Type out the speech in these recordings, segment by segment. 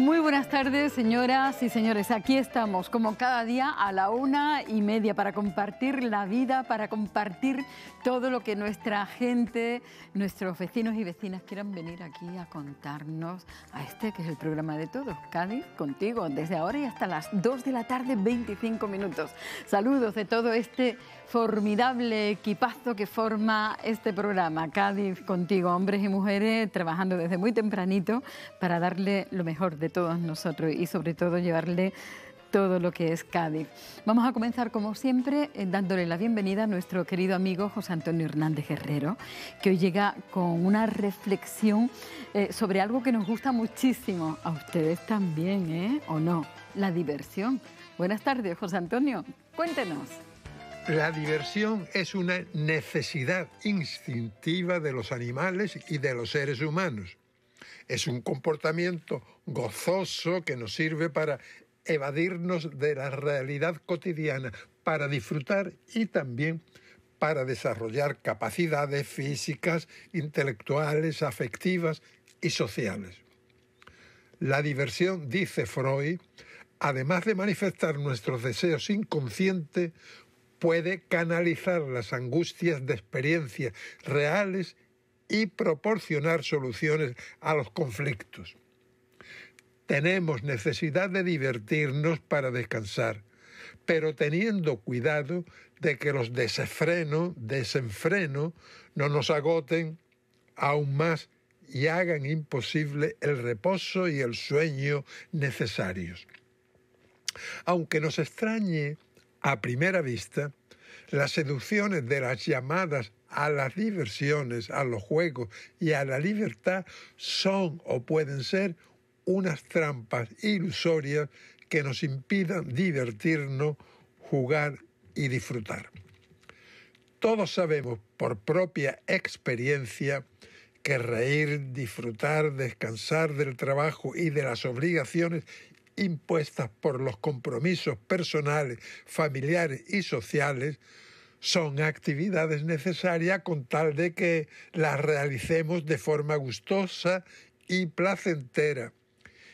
Muy buenas tardes, señoras y señores. Aquí estamos, como cada día, a la una y media para compartir la vida, para compartir todo lo que nuestra gente, nuestros vecinos y vecinas quieran venir aquí a contarnos a este que es el programa de todos. Cádiz, contigo, desde ahora y hasta las dos de la tarde, 25 minutos. Saludos de todo este formidable equipazo que forma este programa, Cádiz contigo, hombres y mujeres trabajando desde muy tempranito para darle lo mejor de todos nosotros y sobre todo llevarle todo lo que es Cádiz. Vamos a comenzar como siempre eh, dándole la bienvenida a nuestro querido amigo José Antonio Hernández Guerrero, que hoy llega con una reflexión eh, sobre algo que nos gusta muchísimo, a ustedes también, ¿eh? ¿O no? La diversión. Buenas tardes, José Antonio. Cuéntenos. La diversión es una necesidad instintiva de los animales y de los seres humanos. Es un comportamiento gozoso que nos sirve para evadirnos de la realidad cotidiana, para disfrutar y también para desarrollar capacidades físicas, intelectuales, afectivas y sociales. La diversión, dice Freud, además de manifestar nuestros deseos inconscientes, puede canalizar las angustias de experiencias reales y proporcionar soluciones a los conflictos. Tenemos necesidad de divertirnos para descansar, pero teniendo cuidado de que los desenfreno, desenfreno no nos agoten aún más y hagan imposible el reposo y el sueño necesarios. Aunque nos extrañe a primera vista, las seducciones de las llamadas a las diversiones, a los juegos y a la libertad son o pueden ser unas trampas ilusorias que nos impidan divertirnos, jugar y disfrutar. Todos sabemos por propia experiencia que reír, disfrutar, descansar del trabajo y de las obligaciones impuestas por los compromisos personales, familiares y sociales son actividades necesarias con tal de que las realicemos de forma gustosa y placentera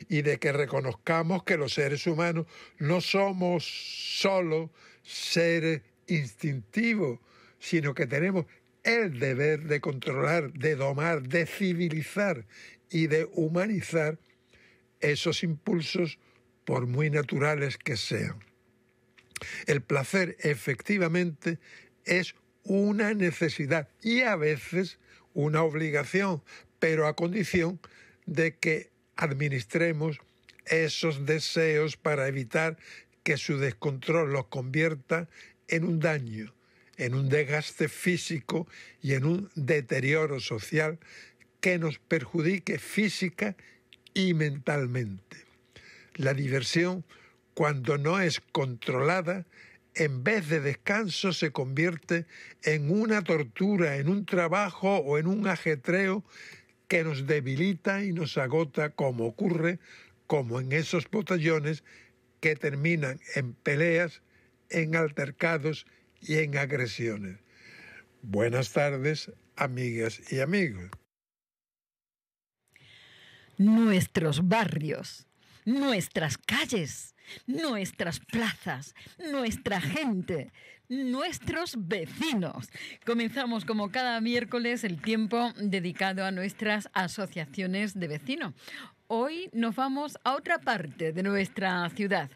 y de que reconozcamos que los seres humanos no somos solo seres instintivos, sino que tenemos el deber de controlar, de domar, de civilizar y de humanizar esos impulsos por muy naturales que sean. El placer efectivamente es una necesidad y a veces una obligación, pero a condición de que administremos esos deseos para evitar que su descontrol los convierta en un daño, en un desgaste físico y en un deterioro social que nos perjudique física y mentalmente. La diversión, cuando no es controlada, en vez de descanso se convierte en una tortura, en un trabajo o en un ajetreo que nos debilita y nos agota, como ocurre, como en esos botallones que terminan en peleas, en altercados y en agresiones. Buenas tardes, amigas y amigos. Nuestros barrios nuestras calles, nuestras plazas, nuestra gente, nuestros vecinos. Comenzamos como cada miércoles el tiempo dedicado a nuestras asociaciones de vecinos. Hoy nos vamos a otra parte de nuestra ciudad.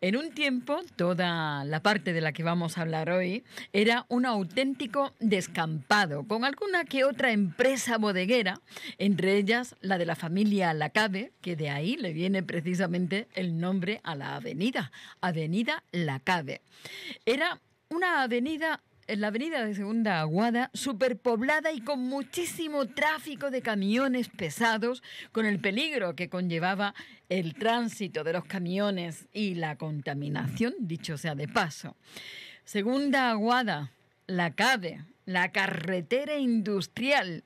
En un tiempo, toda la parte de la que vamos a hablar hoy era un auténtico descampado, con alguna que otra empresa bodeguera, entre ellas la de la familia Lacabe, que de ahí le viene precisamente el nombre a la avenida, Avenida Lacabe. Era una avenida en la avenida de Segunda Aguada, superpoblada y con muchísimo tráfico de camiones pesados, con el peligro que conllevaba el tránsito de los camiones y la contaminación, dicho sea de paso. Segunda Aguada, la CAVE, la carretera industrial,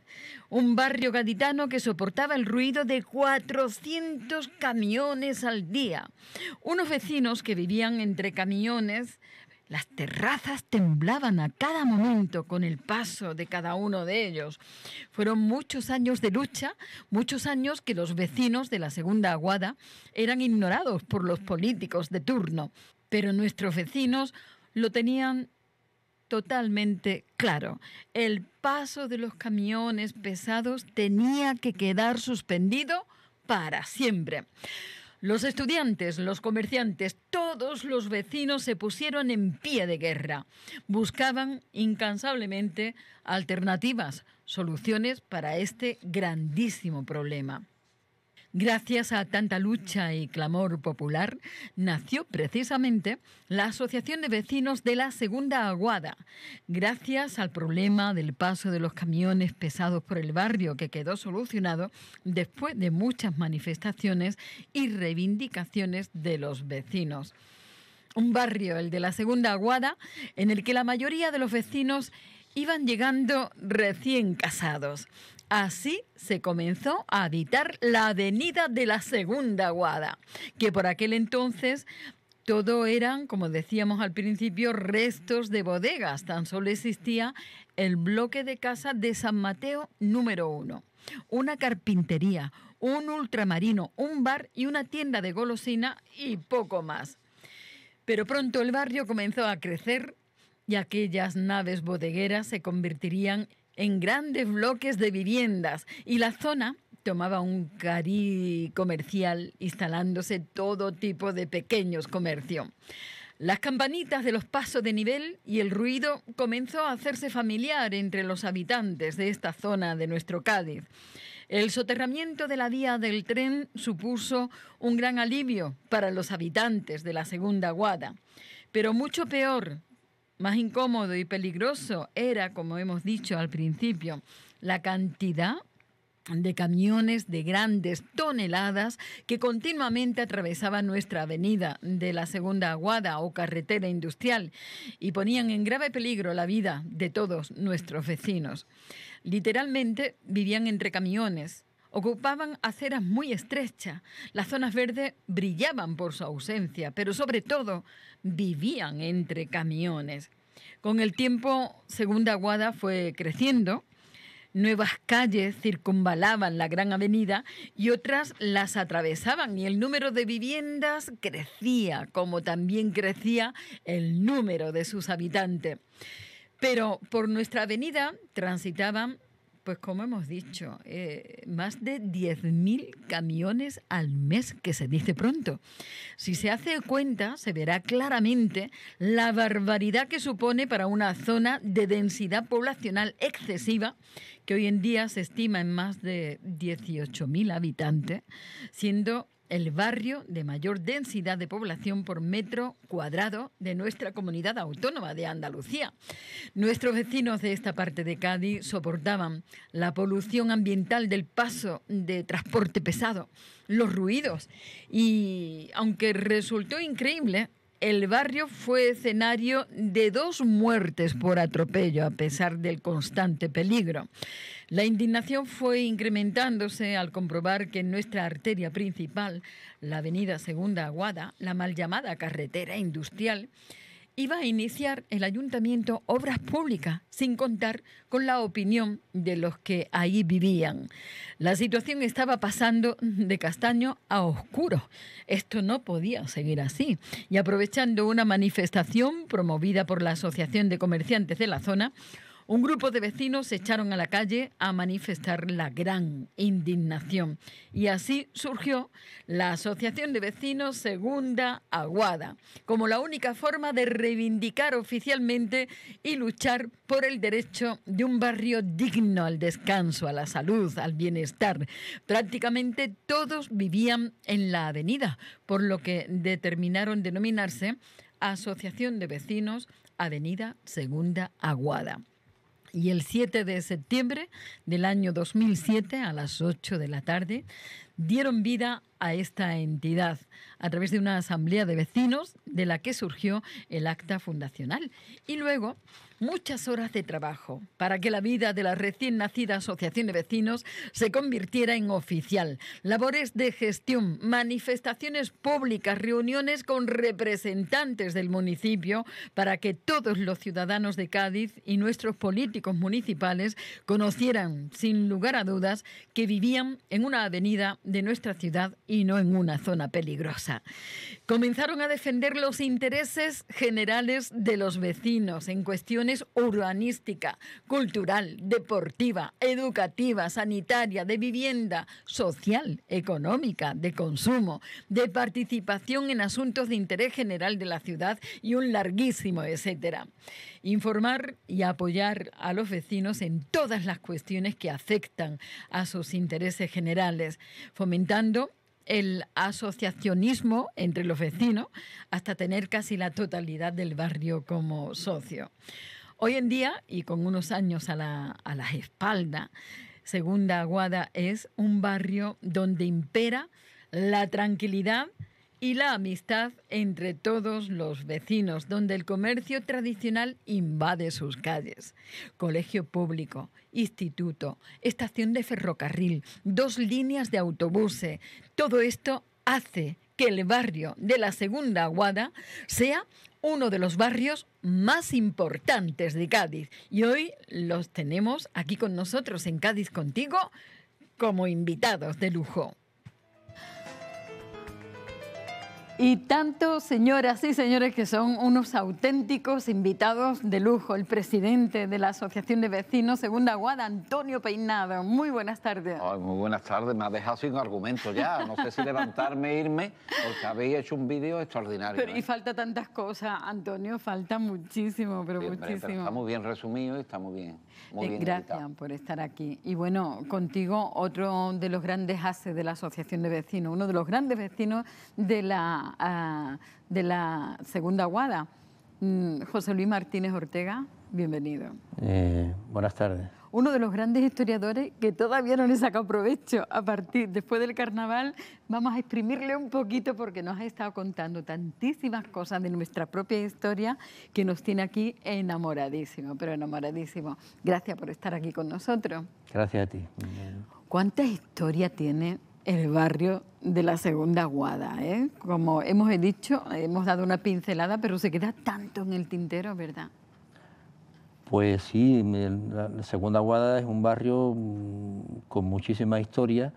un barrio gaditano que soportaba el ruido de 400 camiones al día, unos vecinos que vivían entre camiones las terrazas temblaban a cada momento con el paso de cada uno de ellos. Fueron muchos años de lucha, muchos años que los vecinos de la segunda aguada eran ignorados por los políticos de turno, pero nuestros vecinos lo tenían totalmente claro. El paso de los camiones pesados tenía que quedar suspendido para siempre. Los estudiantes, los comerciantes, todos los vecinos se pusieron en pie de guerra. Buscaban incansablemente alternativas, soluciones para este grandísimo problema. Gracias a tanta lucha y clamor popular, nació precisamente la Asociación de Vecinos de la Segunda Aguada. Gracias al problema del paso de los camiones pesados por el barrio que quedó solucionado después de muchas manifestaciones y reivindicaciones de los vecinos. Un barrio, el de la Segunda Aguada, en el que la mayoría de los vecinos iban llegando recién casados. Así se comenzó a habitar la avenida de la Segunda Guada, que por aquel entonces todo eran, como decíamos al principio, restos de bodegas. Tan solo existía el bloque de casa de San Mateo número uno, una carpintería, un ultramarino, un bar y una tienda de golosina y poco más. Pero pronto el barrio comenzó a crecer y aquellas naves bodegueras se convertirían en en grandes bloques de viviendas y la zona tomaba un cari comercial instalándose todo tipo de pequeños comercios. Las campanitas de los pasos de nivel y el ruido comenzó a hacerse familiar entre los habitantes de esta zona de nuestro Cádiz. El soterramiento de la vía del tren supuso un gran alivio para los habitantes de la segunda guada, pero mucho peor más incómodo y peligroso era, como hemos dicho al principio, la cantidad de camiones de grandes toneladas que continuamente atravesaban nuestra avenida de la Segunda Aguada o carretera industrial y ponían en grave peligro la vida de todos nuestros vecinos. Literalmente vivían entre camiones, ocupaban aceras muy estrechas. Las zonas verdes brillaban por su ausencia, pero sobre todo vivían entre camiones. Con el tiempo, Segunda Aguada fue creciendo. Nuevas calles circunvalaban la gran avenida y otras las atravesaban y el número de viviendas crecía, como también crecía el número de sus habitantes. Pero por nuestra avenida transitaban pues como hemos dicho, eh, más de 10.000 camiones al mes, que se dice pronto. Si se hace cuenta, se verá claramente la barbaridad que supone para una zona de densidad poblacional excesiva, que hoy en día se estima en más de 18.000 habitantes, siendo el barrio de mayor densidad de población por metro cuadrado de nuestra comunidad autónoma de Andalucía. Nuestros vecinos de esta parte de Cádiz soportaban la polución ambiental del paso de transporte pesado, los ruidos y, aunque resultó increíble, el barrio fue escenario de dos muertes por atropello, a pesar del constante peligro. La indignación fue incrementándose al comprobar que en nuestra arteria principal, la avenida Segunda Aguada, la mal llamada carretera industrial, iba a iniciar el ayuntamiento obras públicas, sin contar con la opinión de los que ahí vivían. La situación estaba pasando de castaño a oscuro. Esto no podía seguir así. Y aprovechando una manifestación promovida por la Asociación de Comerciantes de la zona, un grupo de vecinos se echaron a la calle a manifestar la gran indignación y así surgió la Asociación de Vecinos Segunda Aguada, como la única forma de reivindicar oficialmente y luchar por el derecho de un barrio digno al descanso, a la salud, al bienestar. Prácticamente todos vivían en la avenida, por lo que determinaron denominarse Asociación de Vecinos Avenida Segunda Aguada y el 7 de septiembre del año 2007 a las 8 de la tarde dieron vida a esta entidad a través de una asamblea de vecinos de la que surgió el acta fundacional. Y luego muchas horas de trabajo para que la vida de la recién nacida Asociación de Vecinos se convirtiera en oficial. Labores de gestión, manifestaciones públicas, reuniones con representantes del municipio para que todos los ciudadanos de Cádiz y nuestros políticos municipales conocieran, sin lugar a dudas, que vivían en una avenida de nuestra ciudad y no en una zona peligrosa comenzaron a defender los intereses generales de los vecinos en cuestiones urbanística, cultural, deportiva, educativa, sanitaria, de vivienda, social, económica, de consumo, de participación en asuntos de interés general de la ciudad y un larguísimo etcétera. Informar y apoyar a los vecinos en todas las cuestiones que afectan a sus intereses generales, fomentando el asociacionismo entre los vecinos hasta tener casi la totalidad del barrio como socio. Hoy en día, y con unos años a, la, a Segunda Aguada es un barrio donde impera la tranquilidad, y la amistad entre todos los vecinos, donde el comercio tradicional invade sus calles. Colegio público, instituto, estación de ferrocarril, dos líneas de autobuses, todo esto hace que el barrio de la Segunda Aguada sea uno de los barrios más importantes de Cádiz. Y hoy los tenemos aquí con nosotros en Cádiz contigo como invitados de lujo. Y tanto señoras y señores que son unos auténticos invitados de lujo. El presidente de la Asociación de Vecinos Segunda Guada, Antonio Peinado. Muy buenas tardes. muy buenas tardes. Me ha dejado sin argumento ya. No sé si levantarme e irme porque habéis hecho un vídeo extraordinario. Pero, Y ¿eh? falta tantas cosas, Antonio. Falta muchísimo, pero muchísimo. está muy bien resumido y está muy bien. Eh, gracias por estar aquí. Y bueno, contigo otro de los grandes haces de la Asociación de Vecinos, uno de los grandes vecinos de la, ah, de la Segunda Aguada. Mm, José Luis Martínez Ortega, bienvenido. Eh, buenas tardes uno de los grandes historiadores que todavía no le saca provecho a partir, después del carnaval, vamos a exprimirle un poquito porque nos ha estado contando tantísimas cosas de nuestra propia historia que nos tiene aquí enamoradísimo, pero enamoradísimo. Gracias por estar aquí con nosotros. Gracias a ti. ¿Cuánta historia tiene el barrio de la Segunda Guada. Eh? Como hemos dicho, hemos dado una pincelada, pero se queda tanto en el tintero, ¿verdad? Pues sí, la Segunda Guada es un barrio mm, con muchísima historia,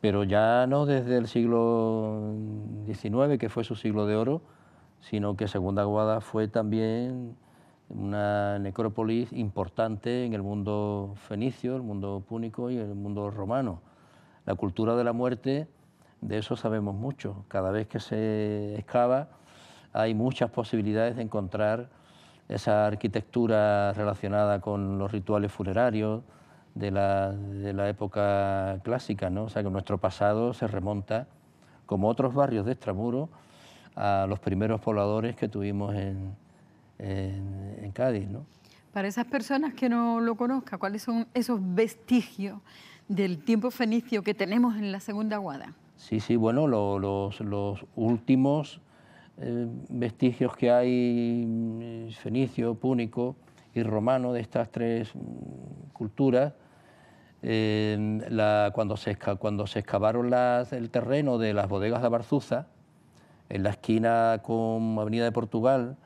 pero ya no desde el siglo XIX, que fue su siglo de oro, sino que Segunda Guada fue también una necrópolis importante en el mundo fenicio, el mundo púnico y el mundo romano. La cultura de la muerte, de eso sabemos mucho. Cada vez que se excava hay muchas posibilidades de encontrar esa arquitectura relacionada con los rituales funerarios de la, de la época clásica, ¿no? O sea, que nuestro pasado se remonta, como otros barrios de Extramuro, a los primeros pobladores que tuvimos en, Cádiz, ¿no? Para esas personas que no lo conozcan, ¿cuáles son esos vestigios del tiempo fenicio que tenemos en la Segunda Guada? Sí, sí, bueno, los, los últimos eh, vestigios que hay mm, fenicio, púnico y romano de estas tres mm, culturas. Eh, cuando, se, cuando se excavaron las, el terreno de las bodegas de Barzuza, en la esquina con Avenida de Portugal,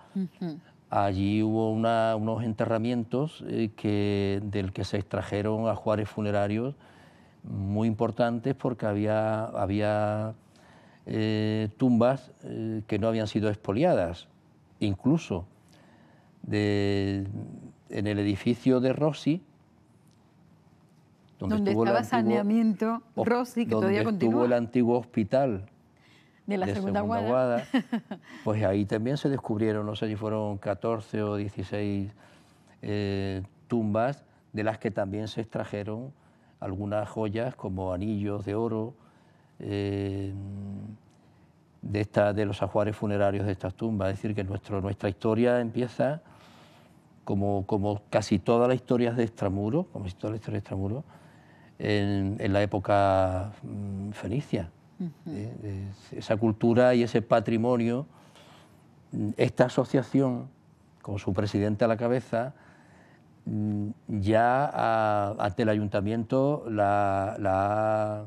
allí hubo unos enterramientos eh, del que se extrajeron ajuares funerarios muy importantes porque había, había eh, tumbas eh, que no habían sido expoliadas, incluso en el edificio de Rossi, donde, estaba saneamiento Rossi, que donde estuvo el antiguo hospital de la segunda, pues ahí también se descubrieron, no sé si fueron 14 o 16 eh, tumbas, de las que también se extrajeron algunas joyas como anillos de oro, eh, de, esta, de los ajuares funerarios de estas tumbas. Es decir, que nuestro, nuestra historia empieza como, como casi todas las historias de Extramuro, como casi historias de Extramuro, en, la época mm, fenicia. Eh, esa cultura y ese patrimonio, mm, esta asociación, con su presidente a la cabeza, mm, ya ante el ayuntamiento la, la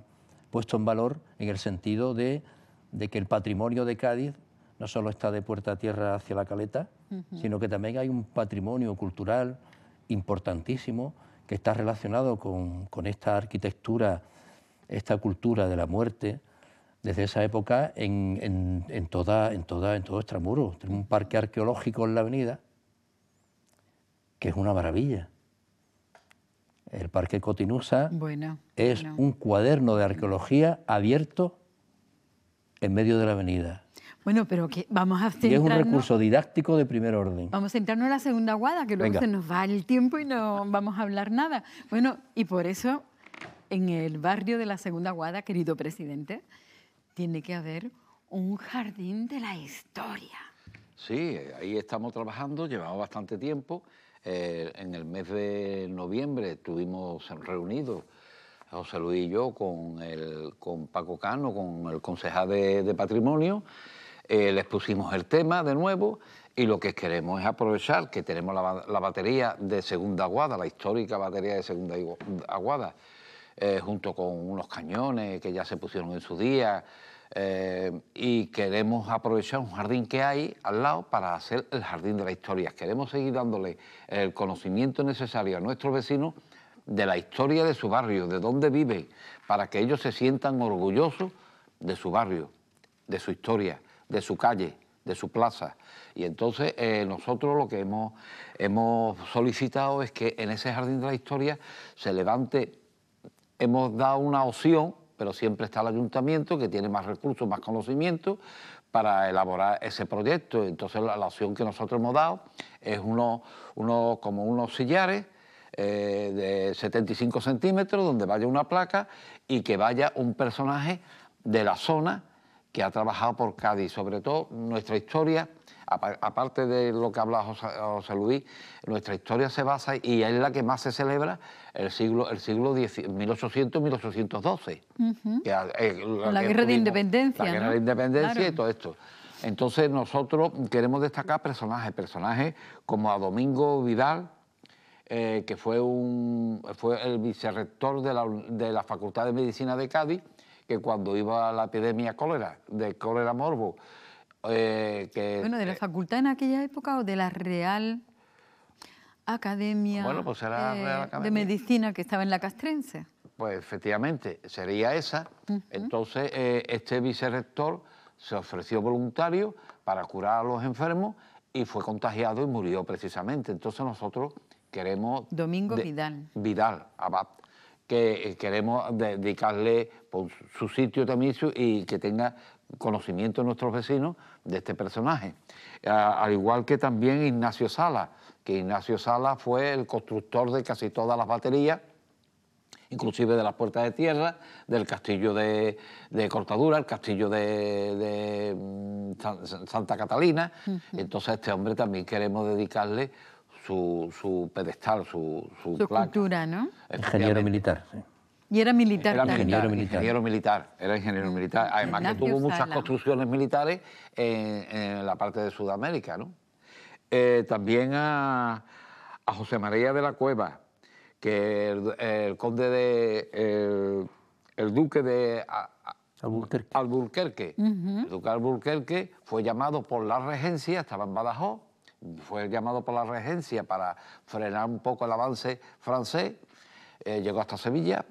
puesto en valor en el sentido de, que el patrimonio de Cádiz no solo está de puerta a tierra hacia la caleta, sino que también hay un patrimonio cultural importantísimo que está relacionado con, esta arquitectura, esta cultura de la muerte, desde esa época en, toda, en, en todo Estramuro. Tenemos un parque arqueológico en la avenida, que es una maravilla. El Parque Cotinusa es un cuaderno de arqueología abierto en medio de la avenida. Bueno, pero que vamos a centrarnos... Y es un recurso didáctico de primer orden. Vamos a centrarnos en la segunda guada, que luego se nos va el tiempo y no vamos a hablar nada. Bueno, y por eso en el barrio de la segunda guada, querido presidente, tiene que haber un jardín de la historia. Sí, ahí estamos trabajando, llevamos bastante tiempo. Eh, en el mes de noviembre estuvimos reunidos, José Luis y yo, con, el, con Paco Cano, con el concejal de, patrimonio. Eh, les pusimos el tema de nuevo y lo que queremos es aprovechar que tenemos la, batería de Segunda Aguada, la histórica batería de Segunda Aguada, eh, junto con unos cañones que ya se pusieron en su día, eh, y queremos aprovechar un jardín que hay al lado para hacer el jardín de la historia. Queremos seguir dándole el conocimiento necesario a nuestros vecinos de la historia de su barrio, de dónde vive para que ellos se sientan orgullosos de su barrio, de su historia, de su calle, de su plaza. Y entonces eh, nosotros lo que hemos, hemos solicitado es que en ese jardín de la historia se levante, hemos dado una opción pero siempre está el ayuntamiento que tiene más recursos, más conocimiento para elaborar ese proyecto. Entonces la, opción que nosotros hemos dado es uno, uno como unos sillares eh, de 75 centímetros donde vaya una placa y que vaya un personaje de la zona que ha trabajado por Cádiz, sobre todo nuestra historia aparte de lo que habla José, Luis, nuestra historia se basa y es la que más se celebra el siglo, el siglo 1800-1812. Eh, la, guerra de independencia. La guerra de independencia y todo esto. Entonces nosotros queremos destacar personajes, personajes como a Domingo Vidal, eh, que fue, un, fue el vicerrector de la, Facultad de Medicina de Cádiz, que cuando iba a la epidemia cólera, de cólera morbo, eh, bueno, de la facultad en aquella época o de la Real pues academia de Medicina que estaba en la Castrense. Pues efectivamente, sería esa. Entonces, eh, este vicerrector se ofreció voluntario para curar a los enfermos y fue contagiado y murió precisamente. Entonces nosotros queremos... Domingo Vidal. Vidal, Abad, que eh, queremos dedicarle por pues, su sitio también y que tenga conocimiento nuestros vecinos de este personaje. al igual que también Ignacio Sala, que Ignacio Sala fue el constructor de casi todas las baterías, inclusive de las puertas de tierra, del castillo de, Cortadura, el castillo de, mm, Santa Catalina. Entonces a este hombre también queremos dedicarle su, pedestal, su, su, su placa. ¿no? Ingeniero militar, sí. Y era militar era Ingeniero militar. Ingeniero militar. Era ingeniero militar. Además que tuvo muchas construcciones militares en la parte de Sudamérica, ¿no? Eh, también a, José María de la Cueva, que el, conde de. el duque de. Alburquerque. El duque de Alburquerque fue llamado por la regencia, estaba en Badajoz, fue llamado por la regencia para frenar un poco el avance francés, eh, llegó hasta Sevilla,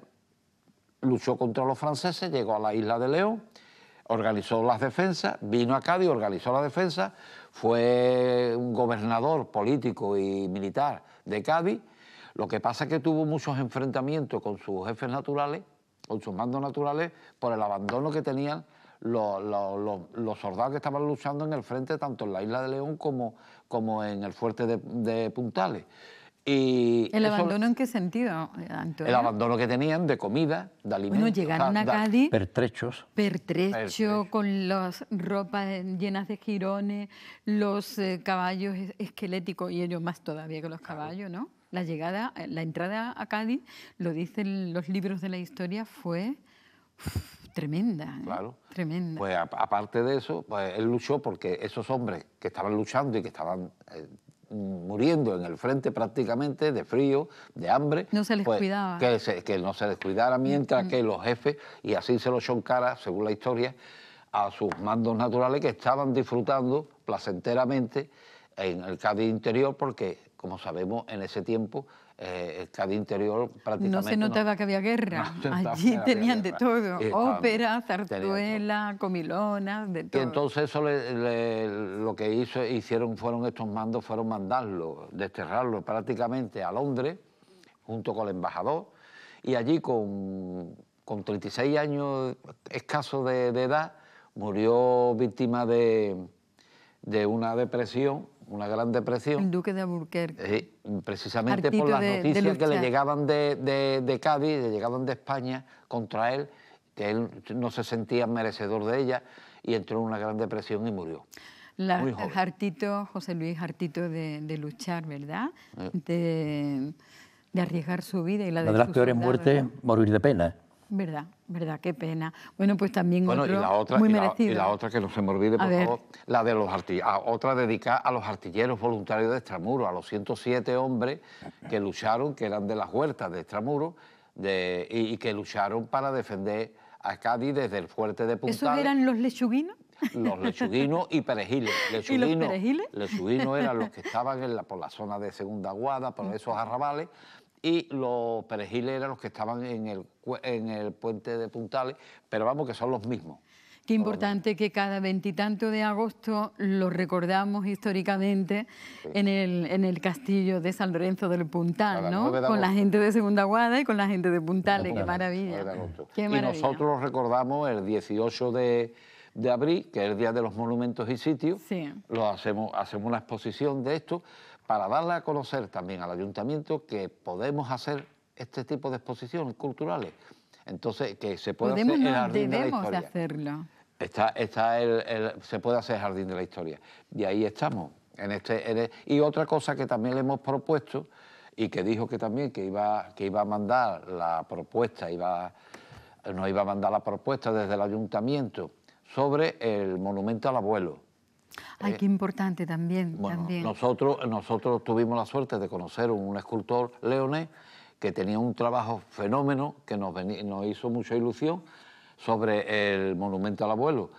luchó contra los franceses, llegó a la isla de León, organizó las defensas, vino a Cádiz, organizó la defensa, fue un gobernador político y militar de Cádiz, lo que pasa es que tuvo muchos enfrentamientos con sus jefes naturales, con sus mandos naturales, por el abandono que tenían los, soldados que estaban luchando en el frente, tanto en la isla de León como, como en el fuerte de, de Puntales. ¿El abandono en qué sentido, Antonio? El abandono que tenían de comida, de alimentos. Bueno, llegaron a Cádiz. Pertrechos. Pertrecho, con las ropas llenas de jirones, los eh, caballos esqueléticos, y ellos más todavía que los caballos, ¿no? La llegada, eh, la entrada a Cádiz, lo dicen los libros de la historia, fue tremenda. ¿eh? Claro. Tremenda. Pues aparte de eso, pues, él luchó porque esos hombres que estaban luchando y que estaban muriendo en el frente prácticamente de frío, de hambre. No se les pues, Que, no se les cuidara mientras mm, que mm. los jefes, y así se lo choncara, según la historia, a sus mandos naturales que estaban disfrutando placenteramente en el Cádiz interior, porque, como sabemos, en ese tiempo eh, interior prácticamente... No se notaba que había guerra, allí tenían de todo, ópera, zarzuela, comilonas, de todo. Y entonces lo que hizo, hicieron fueron estos mandos, fueron mandarlo, desterrarlo prácticamente a Londres, junto con el embajador, y allí con, con 36 años escaso de, de edad, murió víctima de, de una depresión una gran depresión. El duque de Burquerque. precisamente por las noticias que le llegaban de, de, de Cádiz, le llegaban de España contra él, que él no se sentía merecedor de ella y entró en una gran depresión y murió. La, José Luis hartito de, de luchar, ¿verdad? De, arriesgar su vida y la de, la de las peores muertes, morir de pena. Verdad, verdad, qué pena. Bueno, pues también otro la otra, muy y la, y la, otra que no se me olvide, por favor, la de los artilleros, ah, otra dedicada a los artilleros voluntarios de Extramuro, a los 107 hombres que lucharon, que eran de las huertas de Extramuro, de, y, que lucharon para defender a Cádiz desde el fuerte de Punta. ¿Esos eran los lechuguinos? Los lechuguinos y perejiles. Lechuguinos, ¿Y los perejiles? Lechuguinos eran los que estaban en la, por la zona de Segunda Guada, por esos arrabales, y los perejiles eran los que estaban en el, en el puente de Puntales, pero vamos que son los mismos. Qué importante que cada veintitanto de agosto lo recordamos históricamente en, el, en el castillo de San Lorenzo del Puntal, ¿no? Con la gente de Segunda Guada y con la gente de Puntales, qué maravilla. Y nosotros recordamos el 18 de, abril, que es el Día de los Monumentos y Sitios, lo hacemos, hacemos una exposición de esto, para darle a conocer también al ayuntamiento que podemos hacer este tipo de exposiciones culturales. Entonces, que se puede hacer el jardín de la historia. De hacerlo. Está, está el, se puede hacer el jardín de la historia. Y ahí estamos. En este, y otra cosa que también le hemos propuesto y que dijo que también que iba, que iba a mandar la propuesta, iba, nos iba a mandar la propuesta desde el ayuntamiento sobre el monumento al abuelo Ay, eh, qué importante también. Bueno, Nosotros, nosotros tuvimos la suerte de conocer un escultor leonés que tenía un trabajo fenómeno que nos, nos hizo mucha ilusión sobre el monumento al abuelo.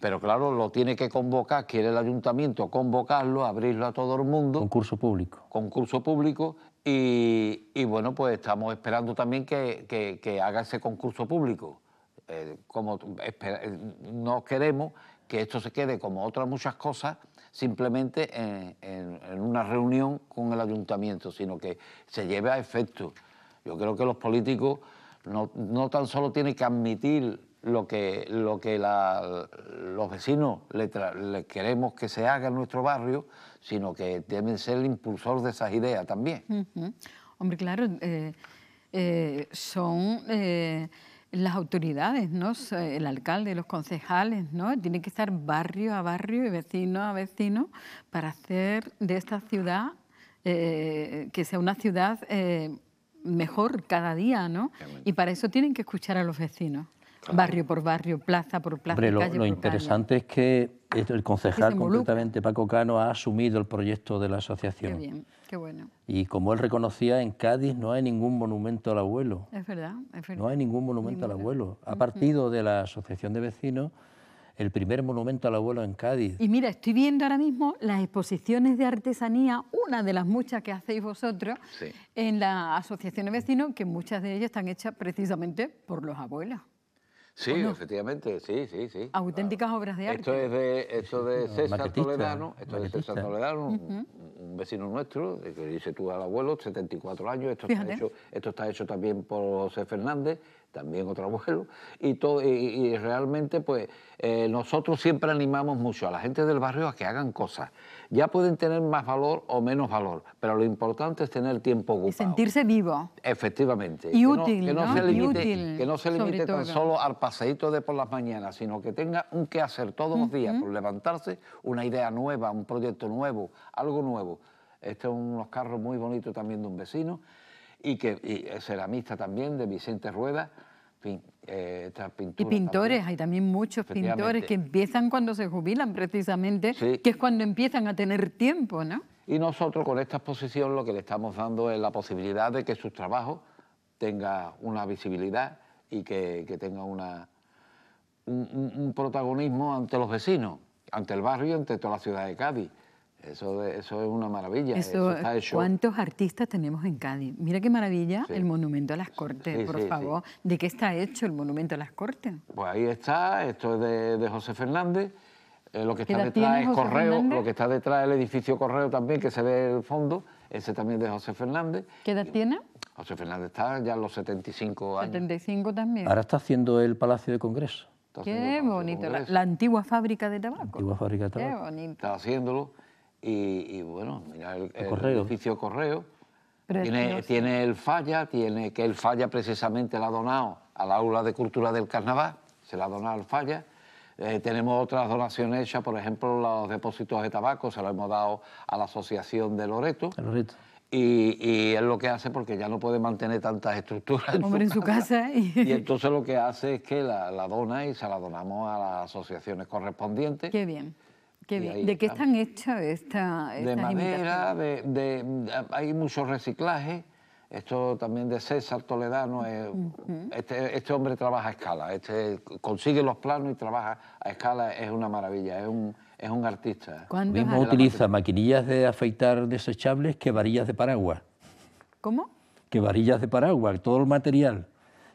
Pero claro, lo tiene que convocar, quiere el ayuntamiento convocarlo, abrirlo a todo el mundo. Concurso público. Concurso público. Y, bueno, pues estamos esperando también que, haga ese concurso público. Eh, como eh, no queremos que esto se quede, como otras muchas cosas, simplemente en, una reunión con el ayuntamiento, sino que se lleve a efecto. Yo creo que los políticos no, tan solo tienen que admitir lo que, lo que los vecinos le, queremos que se haga en nuestro barrio, sino que deben ser el impulsor de esas ideas también. Hombre, claro, eh, eh, son... Eh, las autoridades, ¿no? Eh, el alcalde, los concejales, ¿no? tienen que estar barrio a barrio y vecino a vecino para hacer de esta ciudad eh, que sea una ciudad eh, mejor cada día, ¿no? Y para eso tienen que escuchar a los vecinos, barrio por barrio, plaza por plaza. lo, interesante es que el concejal completamente, Paco Cano, ha asumido el proyecto de la asociación. Qué bien, qué bueno. Y como él reconocía, en Cádiz no hay ningún monumento al abuelo. Es verdad, es verdad. No hay ningún monumento al abuelo. Ha partido de la asociación de vecinos el primer monumento al abuelo en Cádiz. Y mira, estoy viendo ahora mismo las exposiciones de artesanía, una de las muchas que hacéis vosotros en la asociación de vecinos, que muchas de ellas están hechas precisamente por los abuelos. Sí, efectivamente, sí, sí, sí. Auténticas obras de arte. Esto es de, esto de César Toledano, esto es de César Toledano, un vecino nuestro, que dice tú al abuelo, 74 años, esto está, hecho, esto está hecho también por José Fernández, también otro abuelo, y, y, realmente pues eh, nosotros siempre animamos mucho a la gente del barrio a que hagan cosas. Ya pueden tener más valor o menos valor, pero lo importante es tener tiempo ocupado. Y sentirse vivo. Efectivamente. Y útil, que no, Se limite, tan solo al paseíto de por las mañanas, sino que tenga un que hacer todos los días, por levantarse, una idea nueva, un proyecto nuevo, algo nuevo. Este es unos carros muy bonitos también de un vecino y que eh, ceramista también de Vicente Rueda eh, y pintores, hay también muchos pintores que empiezan cuando se jubilan precisamente, que es cuando empiezan a tener tiempo, ¿no? Y nosotros con esta exposición lo que le estamos dando es la posibilidad de que sus trabajos tengan una visibilidad y que, que tengan una, un protagonismo ante los vecinos, ante el barrio, ante toda la ciudad de Cádiz. Eso, es una maravilla. ¿Cuántos artistas tenemos en Cádiz? Mira qué maravilla el Monumento a las Cortes, por favor. ¿De qué está hecho el Monumento a las Cortes? Pues ahí está, esto es de, José Fernández. Eh, lo que está detrás es Correo, lo que está detrás es el edificio Correo también, que se ve el fondo, ese también de José Fernández. ¿Qué edad tiene? José Fernández está ya a los 75 años. 75 también. Ahora está haciendo el Palacio de Congreso. qué bonito, la, antigua fábrica de tabaco. antigua fábrica de tabaco. Qué bonito. Está haciéndolo. Y, bueno, el, correo. correo. Tiene, el falla, tiene que el falla precisamente la ha donado al aula de cultura del carnaval, se la ha donado al falla. Eh, tenemos otras donaciones hechas, por ejemplo, los depósitos de tabaco, se lo hemos dado a la Asociación de Loreto. Loreto. Y, es lo que hace porque ya no puede mantener tantas estructuras. Hombre, en su casa. y... entonces lo que hace es que la, la, dona y se la donamos a las asociaciones correspondientes. Qué bien. ¿De qué están hechas estas esta De madera, de, hay mucho reciclaje. Esto también de César Toledano, este, este, hombre trabaja a escala, este, consigue los planos y trabaja a escala, es una maravilla, es un, es un artista. Mismo utiliza maquinillas de afeitar desechables que varillas de paraguas. ¿Cómo? Que varillas de paraguas, todo el material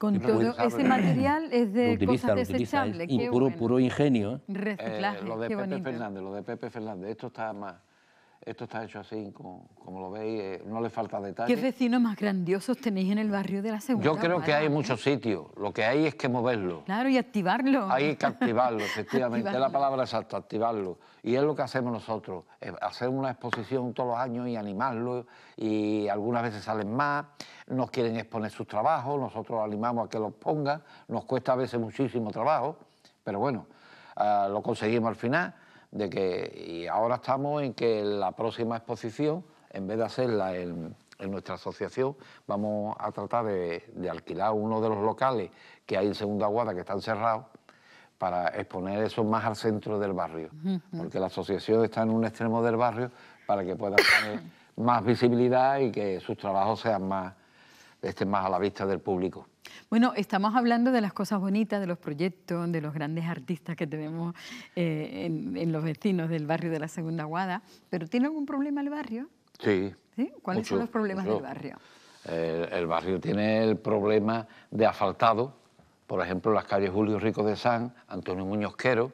con todo ese material es de lo utiliza, cosas desechables. Lo utiliza, ¿eh? puro ingenio. ¿eh? Eh, Reciclaje, eh, lo de Pepe Fernández, lo de Pepe Fernández, esto está más esto está hecho así, como, lo veis, eh, no le falta detalle. ¿Qué vecinos más grandiosos tenéis en el barrio de la Segunda? Yo creo que hay muchos sitios. Lo que hay es que moverlo. Claro, y activarlo. Hay que activarlo, efectivamente. la palabra exacta, activarlo. Y es lo que hacemos nosotros, eh, hacer una exposición todos los años y animarlo. Y algunas veces salen más, nos quieren exponer sus trabajos, nosotros animamos a que los pongan. Nos cuesta a veces muchísimo trabajo, pero bueno, ah, lo conseguimos al final de que y ahora estamos en que la próxima exposición, en vez de hacerla en, nuestra asociación, vamos a tratar de, alquilar uno de los locales que hay en Segunda Guada que están cerrados para exponer eso más al centro del barrio, porque la asociación está en un extremo del barrio para que pueda tener más visibilidad y que sus trabajos sean más estén más a la vista del público. Bueno, estamos hablando de las cosas bonitas, de los proyectos, de los grandes artistas que tenemos eh, en, los vecinos del barrio de la Segunda Guada, pero ¿tiene algún problema el barrio? Sí. ¿Cuáles son los problemas del barrio? El, barrio tiene el problema de asfaltado, por ejemplo, las calles Julio Rico de San, Antonio Muñoz Quero,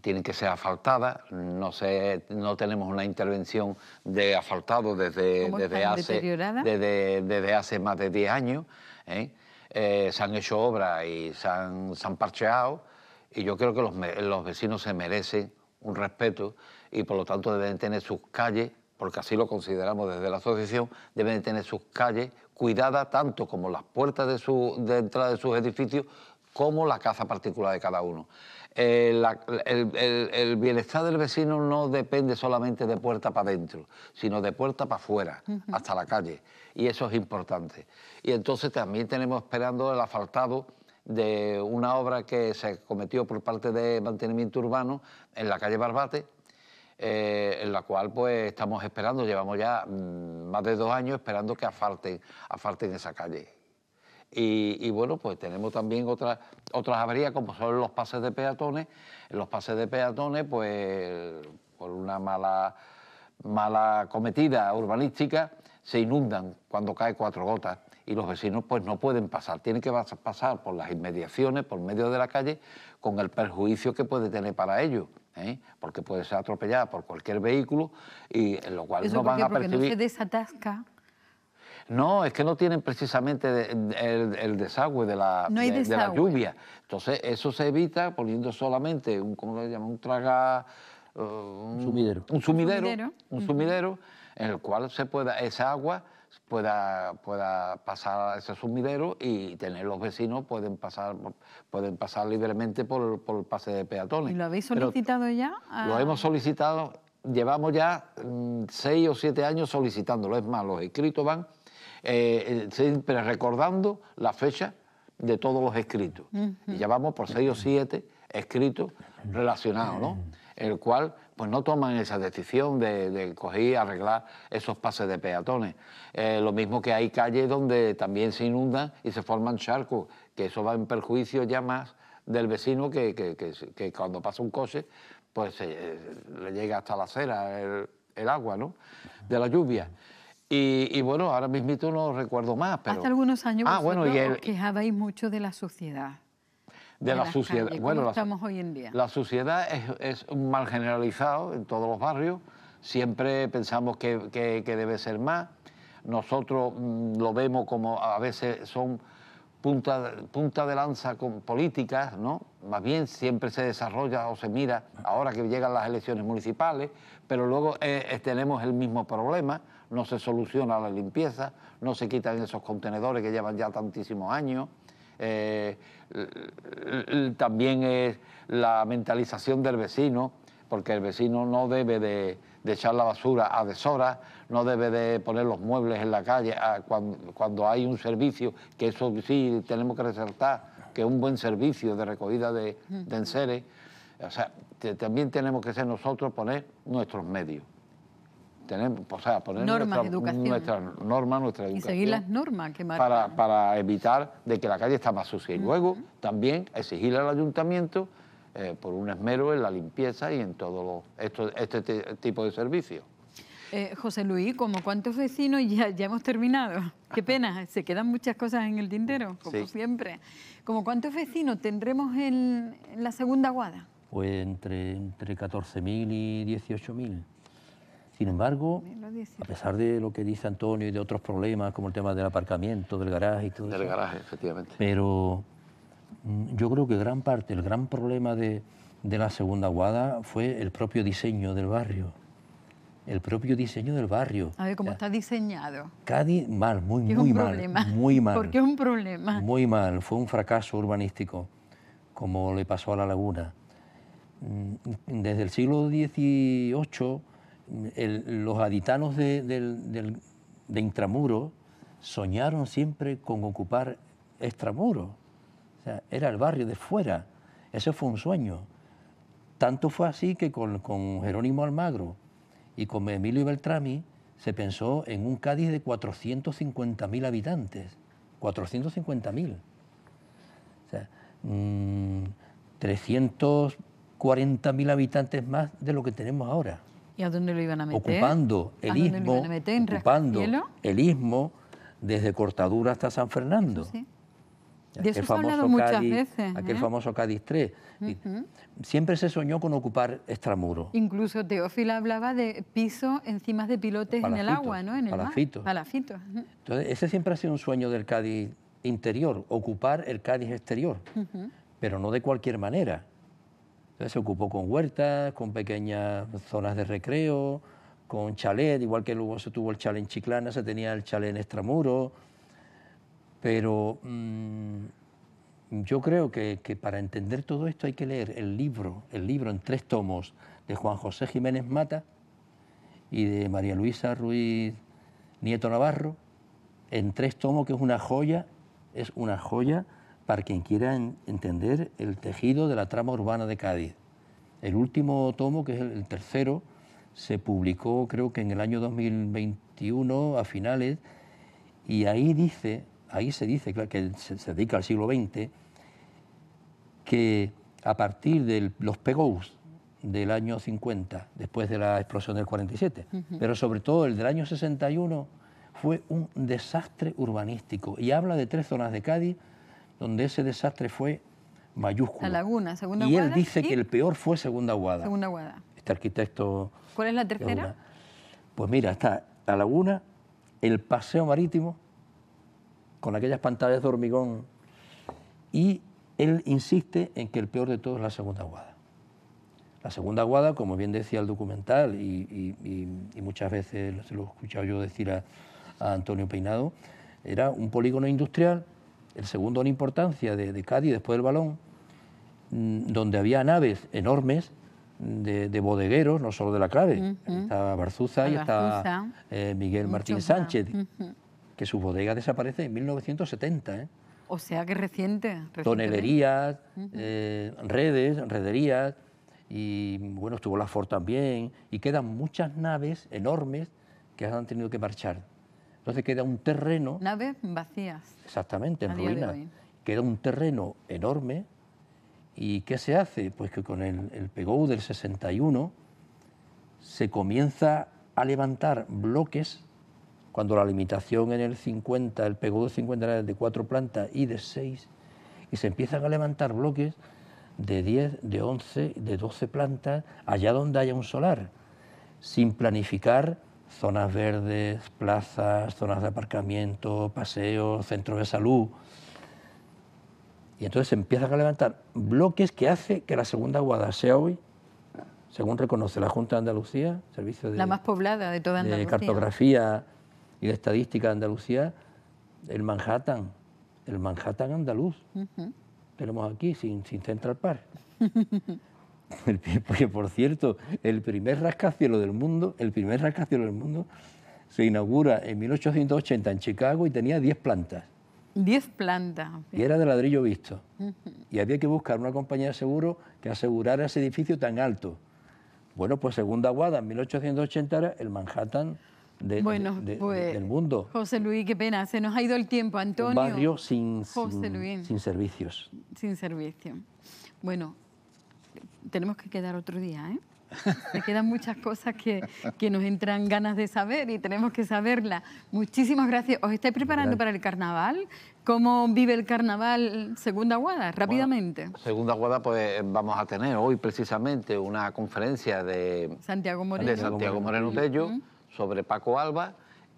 tienen que ser asfaltadas, no, sé, no tenemos una intervención de asfaltado desde, hace, desde, hace más de 10 años. ¿eh? Eh, se han hecho obras y se han, parcheado y yo creo que los, vecinos se merecen un respeto y por lo tanto deben tener sus calles, porque así lo consideramos desde la asociación, deben tener sus calles cuidadas tanto como las puertas de, su, de entrada de sus edificios como la casa particular de cada uno. Eh, el, bienestar del vecino no depende solamente de puerta para adentro, sino de puerta para afuera, hasta la calle y eso es importante. Y entonces también tenemos esperando el asfaltado de una obra que se cometió por parte de mantenimiento urbano en la calle Barbate, eh, en la cual pues estamos esperando, llevamos ya mm, más de dos años esperando que asfalten, asfalten esa calle. Y, bueno, pues tenemos también otras otras averías como son los pases de peatones. los pases de peatones, pues por una mala, mala cometida urbanística, se inundan cuando cae cuatro gotas y los vecinos pues no pueden pasar, tienen que pasar por las inmediaciones, por medio de la calle, con el perjuicio que puede tener para ellos. ¿eh? porque puede ser atropellada por cualquier vehículo y eh, lo cual no van a percibir... Porque no se desatasca. No, es que no tienen precisamente el, desagüe de la, de, la, lluvia. Entonces, eso se evita poniendo solamente un, ¿cómo se llama? Un traga... Eh, un, sumidero. Un sumidero. Un sumidero en el cual se pueda, esa agua pueda, pueda pasar a ese sumidero y tener los vecinos pueden pasar, pueden pasar libremente por, el pase de peatones. ¿Y lo habéis solicitado ya? Ah. Lo hemos solicitado, llevamos ya mm, seis o siete años solicitándolo, es más, los escritos van eh, eh, siempre recordando la fecha de todos los escritos. Y ya vamos por seis o siete escritos relacionados, ¿no? El cual pues no toman esa decisión de, de y arreglar esos pases de peatones. Eh, lo mismo que hay calles donde también se inundan y se forman charcos, que eso va en perjuicio ya más del vecino que, cuando pasa un coche, pues eh, eh, le llega hasta la acera el, agua, ¿no? De la lluvia. Y, bueno, ahora mismito no recuerdo más, pero... Hace algunos años ah, bueno, quejabais mucho de la suciedad de, la suciedad. bueno, la, estamos hoy en día? La suciedad es, un mal generalizado en todos los barrios. Siempre pensamos que, debe ser más. Nosotros mm, lo vemos como a veces son punta, punta de lanza con políticas, ¿no? Más bien siempre se desarrolla o se mira ahora que llegan las elecciones municipales, pero luego eh, eh, tenemos el mismo problema, no se soluciona la limpieza, no se quitan esos contenedores que llevan ya tantísimos años. Eh, también es la mentalización del vecino, porque el vecino no debe de, echar la basura a deshora, no debe de poner los muebles en la calle cuando, hay un servicio, que eso sí tenemos que resaltar, que es un buen servicio de recogida de, enseres. O sea, también tenemos que ser nosotros poner nuestros medios. Tenemos, o sea, poner normas, nuestra, nuestra educación. Y seguir las normas que Para, evitar de que la calle está más sucia. Y luego también exigirle al ayuntamiento eh, por un esmero en la limpieza y en todo este tipo de servicios. Eh, José Luis, como cuántos vecinos ya, ya hemos terminado. Qué pena, se quedan muchas cosas en el tintero, como siempre. ¿Como cuántos vecinos tendremos en, la segunda guada? Pues entre, entre 14.000 y 18.000. Sin embargo, a pesar de lo que dice Antonio y de otros problemas, como el tema del aparcamiento, del garaje y todo Del garaje, efectivamente. Pero mm, yo creo que gran parte, el gran problema de, la segunda guada fue el propio diseño del barrio. El propio diseño del barrio. A ver, ¿cómo está diseñado? Cádiz, mal, muy, muy mal. Muy mal. Porque es un problema. Muy mal, fue un fracaso urbanístico, como le pasó a la laguna. Mm, desde el siglo XVIII los aditanos de, del, Intramuro soñaron siempre con ocupar Extramuro. era el barrio de fuera. Ese fue un sueño. Tanto fue así que con, Jerónimo Almagro y con Emilio Beltrami se pensó en un Cádiz de 450.000 habitantes. 450.000. O sea, mmm, 340.000 habitantes más de lo que tenemos ahora. ¿Y a dónde lo iban a meter? Ocupando el istmo, el desde Cortadura hasta San Fernando. se ha hablado muchas veces. Aquel ¿eh? famoso Cádiz 3. Siempre se soñó con ocupar extramuros. Incluso Teófilo hablaba de piso encima de pilotes en el agua, ¿no? En el Mar. Entonces, ese siempre ha sido un sueño del Cádiz interior, ocupar el Cádiz exterior, pero no de cualquier manera se ocupó con huertas, con pequeñas zonas de recreo, con chalet, igual que luego se tuvo el chalet en Chiclana, se tenía el chalet en Extramuro. Pero mm, yo creo que, que, para entender todo esto hay que leer el libro, el libro en tres tomos de Juan José Jiménez Mata y de María Luisa Ruiz Nieto Navarro, en tres tomos, que es una joya, es una joya para quien quiera entender el tejido de la trama urbana de Cádiz. El último tomo, que es el, tercero, se publicó creo que en el año 2021, a finales, y ahí dice, ahí se dice, claro, que se, dedica al siglo XX, que a partir de los pegos del año 50, después de la explosión del 47, pero sobre todo el del año 61, fue un desastre urbanístico. Y habla de tres zonas de Cádiz donde ese desastre fue mayúsculo. La laguna, Segunda aguada. Y él dice que el peor fue Segunda Aguada... Segunda Guada. Este arquitecto... ¿Cuál es la tercera? Pues mira, está la laguna, el paseo marítimo, con aquellas pantallas de hormigón, y él insiste en que el peor de todo es la Segunda Aguada... La Segunda Aguada, como bien decía el documental, y, muchas veces lo he escuchado yo decir a, a Antonio Peinado, era un polígono industrial el segundo en importancia de, Cádiz después del balón, mm, donde había naves enormes de, bodegueros, no solo de la clave. estaba Está Barzuza y está eh, Miguel Martín Sánchez, que su bodega desaparece en 1970. ¿eh? O sea que reciente. Tonelerías, eh, redes, rederías, y bueno, estuvo la Ford también, y quedan muchas naves enormes que han tenido que marchar. Entonces queda un terreno... Naves vacías. Exactamente, en ruinas. Queda un terreno enorme. ¿Y qué se hace? Pues que con el, el del 61 se comienza a levantar bloques cuando la limitación en el 50, el del 50 era de cuatro plantas y de seis, y se empiezan a levantar bloques de 10, de 11, de 12 plantas, allá donde haya un solar, sin planificar zonas verdes, plazas, zonas de aparcamiento, paseos, centros de salud. Y entonces se empiezan a levantar bloques que hace que la segunda guada sea hoy, según reconoce la Junta de Andalucía, servicio de, cartografía y de estadística de Andalucía, el Manhattan, el Manhattan andaluz. Tenemos aquí sin, sin Central Park. porque, por cierto, el primer rascacielo del mundo, el primer rascacielos del mundo se inaugura en 1880 en Chicago y tenía 10 plantas. 10 plantas. Y era de ladrillo visto. Y había que buscar una compañía de seguro que asegurara ese edificio tan alto. Bueno, pues segunda guada, en 1880 era el Manhattan de, bueno, pues, del mundo. José Luis, qué pena, se nos ha ido el tiempo, Antonio. Un barrio sin, sin servicios. Sin servicio. Bueno, tenemos que quedar otro día, ¿eh? Me quedan muchas cosas que, nos entran ganas de saber y tenemos que saberlas. Muchísimas gracias. ¿Os estáis preparando para el carnaval? ¿Cómo vive el carnaval Segunda Guada? Rápidamente. segunda Guada, pues vamos a tener hoy precisamente una conferencia de Santiago Moreno, de Santiago Moreno Tello sobre Paco Alba.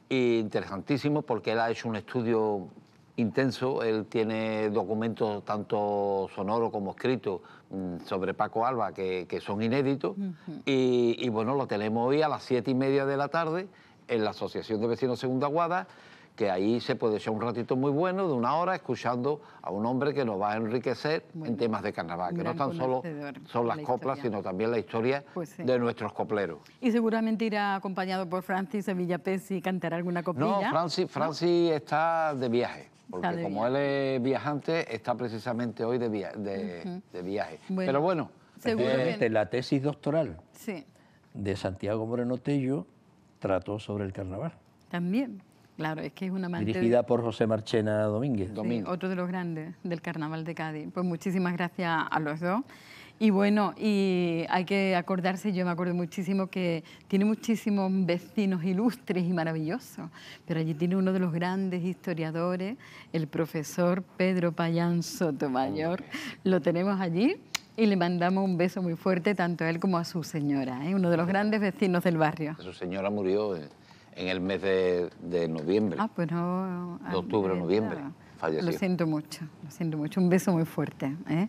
interesantísimo porque él ha hecho un estudio intenso. Él tiene documentos tanto sonoro como escritos... Mm, sobre Paco Alba que, son inéditos y, y, bueno, lo tenemos hoy a las siete y media de la tarde en la Asociación de Vecinos Segunda Guada, que ahí se puede echar un ratito muy bueno de una hora escuchando a un hombre que nos va a enriquecer en temas de carnaval, que no tan solo son las coplas, sino también la historia pues de nuestros copleros. Y seguramente irá acompañado por Francis Sevilla y cantará alguna copla No, Francis, está de viaje porque como él es viajante, está precisamente hoy de, de, viaje. Pero bueno, la tesis doctoral de Santiago Moreno Tello trató sobre el carnaval. También, claro, es que es una manera. Dirigida por José Marchena Domínguez. otro de los grandes del carnaval de Cádiz. Pues muchísimas gracias a los dos. Y bueno, y hay que acordarse, yo me acuerdo muchísimo que tiene muchísimos vecinos ilustres y maravillosos, pero allí tiene uno de los grandes historiadores, el profesor Pedro Payán Sotomayor. Lo tenemos allí y le mandamos un beso muy fuerte tanto a él como a su señora, ¿eh? uno de los grandes vecinos del barrio. Su señora murió en el mes de, noviembre. Ah, pues no. De octubre, noviembre. Lo siento mucho, lo siento mucho. Un beso muy fuerte. ¿eh?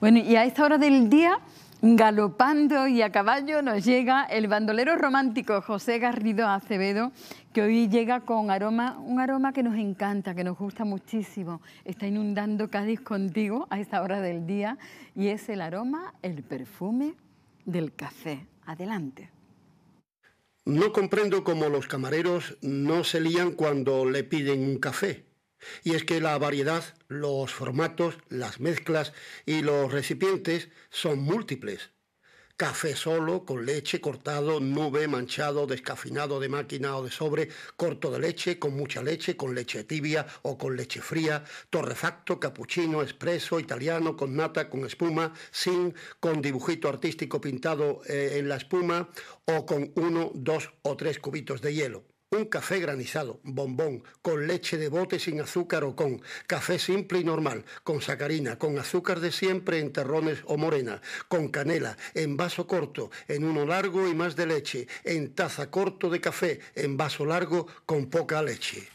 Bueno, y a esta hora del día, galopando y a caballo, nos llega el bandolero romántico José Garrido Acevedo, que hoy llega con aroma, un aroma que nos encanta, que nos gusta muchísimo. Está inundando Cádiz contigo a esta hora del día y es el aroma, el perfume del café. Adelante. No comprendo cómo los camareros no se lían cuando le piden un café y es que la variedad, los formatos, las mezclas y los recipientes son múltiples. Café solo, con leche, cortado, nube, manchado, descafinado de máquina o de sobre, corto de leche, con mucha leche, con leche tibia o con leche fría, torrefacto, capuchino, espresso, italiano, con nata, con espuma, sin, con dibujito artístico pintado eh, en la espuma o con uno, dos o tres cubitos de hielo un café granizado, bombón, con leche de bote sin azúcar o con, café simple y normal, con sacarina, con azúcar de siempre en terrones o morena, con canela, en vaso corto, en uno largo y más de leche, en taza corto de café, en vaso largo con poca leche.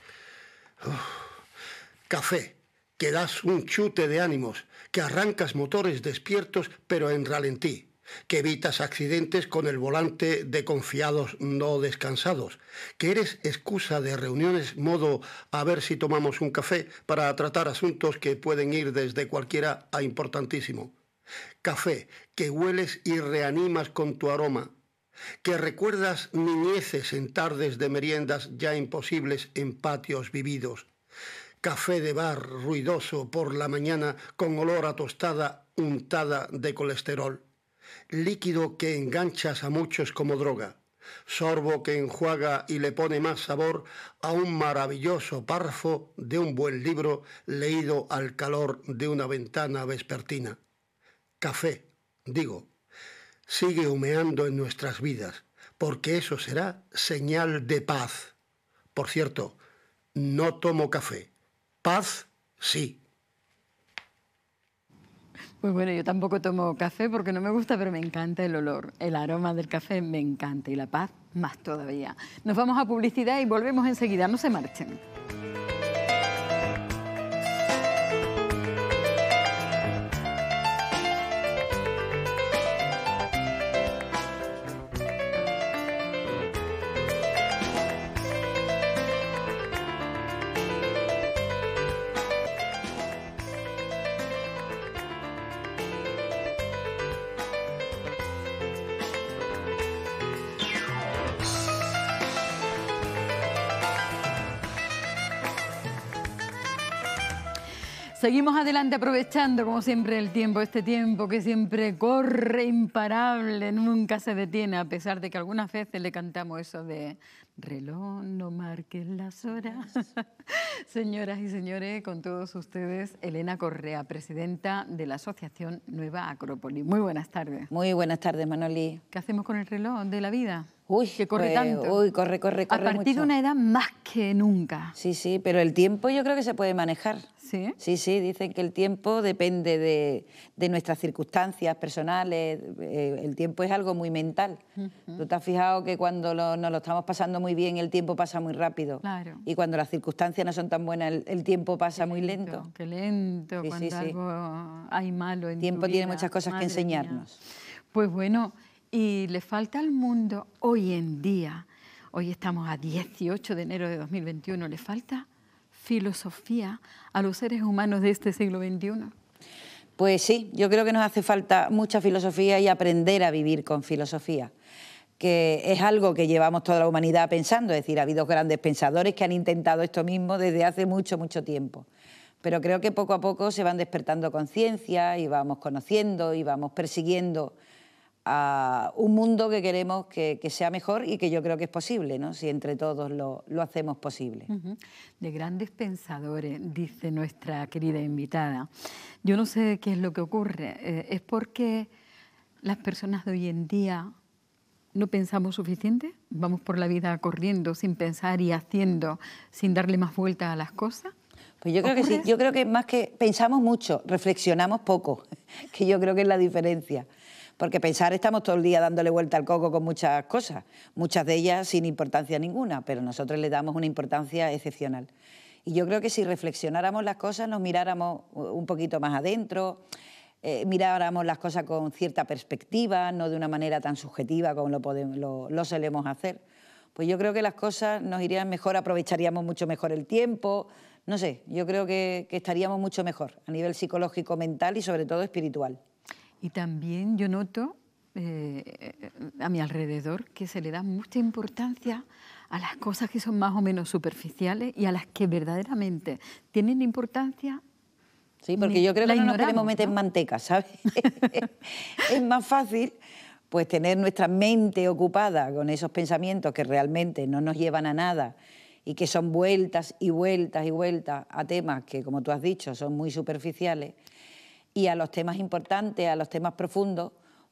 Café, que das un chute de ánimos, que arrancas motores despiertos pero en ralentí que evitas accidentes con el volante de confiados no descansados, que eres excusa de reuniones modo a ver si tomamos un café para tratar asuntos que pueden ir desde cualquiera a importantísimo. Café que hueles y reanimas con tu aroma, que recuerdas niñeces en tardes de meriendas ya imposibles en patios vividos. Café de bar ruidoso por la mañana con olor a tostada untada de colesterol líquido que enganchas a muchos como droga, sorbo que enjuaga y le pone más sabor a un maravilloso párrafo de un buen libro leído al calor de una ventana vespertina. Café, digo, sigue humeando en nuestras vidas, porque eso será señal de paz. Por cierto, no tomo café. Paz, sí. Pues bueno, yo tampoco tomo café porque no me gusta, pero me encanta el olor. El aroma del café me encanta y la paz más todavía. Nos vamos a publicidad y volvemos enseguida. No se marchen. Seguimos adelante aprovechando, como siempre, el tiempo, este tiempo que siempre corre imparable, nunca se detiene, a pesar de que algunas veces le cantamos eso de Reloj, no marquen las horas. Señoras y señores, con todos ustedes, Elena Correa, presidenta de la Asociación Nueva Acrópolis. Muy buenas tardes. Muy buenas tardes, Manoli. ¿Qué hacemos con el reloj de la vida? Uy, que corre pues, tanto. Uy, corre, corre, corre. A partir de una edad más que nunca. Sí, sí, pero el tiempo yo creo que se puede manejar. Sí. Sí, sí, dicen que el tiempo depende de, de nuestras circunstancias personales. Eh, el tiempo es algo muy mental. ¿No Tú te has fijado que cuando nos lo estamos pasando muy bien, el tiempo pasa muy rápido. Y cuando las circunstancias no son tan buenas, el, tiempo pasa muy lento, Qué lento, cuando algo hay malo en El tiempo tiene muchas cosas que enseñarnos. Pues bueno, y le falta al mundo hoy en día, hoy estamos a 18 de enero de 2021, le falta filosofía a los seres humanos de este siglo XXI. Pues sí, yo creo que nos hace falta mucha filosofía y aprender a vivir con filosofía que es algo que llevamos toda la humanidad pensando, es decir, ha habido grandes pensadores que han intentado esto mismo desde hace mucho, mucho tiempo. Pero creo que poco a poco se van despertando conciencia y vamos conociendo y vamos persiguiendo a un mundo que queremos que, sea mejor y que yo creo que es posible, ¿no? si entre todos lo, hacemos posible. De grandes pensadores, dice nuestra querida invitada. Yo no sé qué es lo que ocurre, eh, es porque las personas de hoy en día no pensamos suficiente, vamos por la vida corriendo sin pensar y haciendo, sin darle más vuelta a las cosas. Pues yo creo que sí, yo creo que más que pensamos mucho, reflexionamos poco, que yo creo que es la diferencia. Porque pensar estamos todo el día dándole vuelta al coco con muchas cosas, muchas de ellas sin importancia ninguna, pero nosotros le damos una importancia excepcional. Y yo creo que si reflexionáramos las cosas, nos miráramos un poquito más adentro, eh, miráramos las cosas con cierta perspectiva, no de una manera tan subjetiva como lo, lo, solemos hacer. Pues yo creo que las cosas nos irían mejor, aprovecharíamos mucho mejor el tiempo, no sé, yo creo que, estaríamos mucho mejor a nivel psicológico, mental y sobre todo espiritual. Y también yo noto eh, a mi alrededor que se le da mucha importancia a las cosas que son más o menos superficiales y a las que verdaderamente tienen importancia Sí, porque yo creo que no nos queremos meter manteca, ¿sabes? es más fácil pues tener nuestra mente ocupada con esos pensamientos que realmente no nos llevan a nada y que son vueltas y vueltas y vueltas a temas que, como tú has dicho, son muy superficiales, y a los temas importantes, a los temas profundos,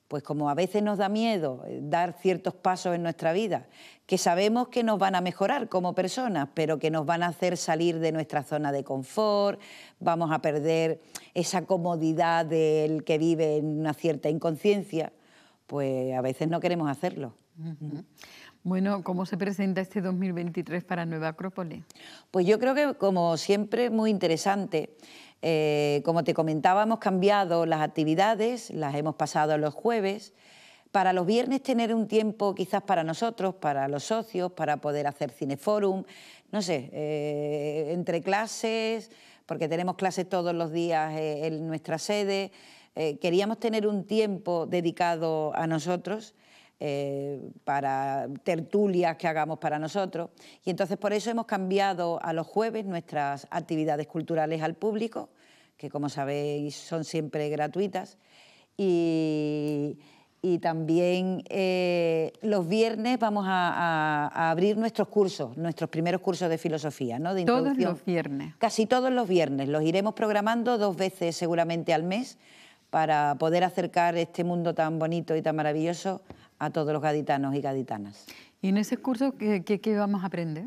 pues como a veces nos da miedo eh, dar ciertos pasos en nuestra vida, que sabemos que nos van a mejorar como personas, pero que nos van a hacer salir de nuestra zona de confort, vamos a perder esa comodidad del que vive en una cierta inconsciencia, pues a veces no queremos hacerlo. Bueno, ¿cómo se presenta este 2023 para Nueva Acrópolis? Pues yo creo que, como siempre, muy interesante. Eh, como te comentaba, hemos cambiado las actividades, las hemos pasado a los jueves, para los viernes tener un tiempo quizás para nosotros, para los socios, para poder hacer cineforum, no sé, eh, entre clases, porque tenemos clases todos los días eh, en nuestra sede. queríamos tener un tiempo dedicado a nosotros eh, para tertulias que hagamos para nosotros. Y entonces por eso hemos cambiado a los jueves nuestras actividades culturales al público, que como sabéis son siempre gratuitas. Y, también eh, los viernes vamos a, abrir nuestros cursos, nuestros primeros cursos de filosofía. ¿no? De todos los viernes. Casi todos los viernes. Los iremos programando dos veces seguramente al mes para poder acercar este mundo tan bonito y tan maravilloso a todos los gaditanos y gaditanas. ¿Y en ese curso qué, vamos a aprender?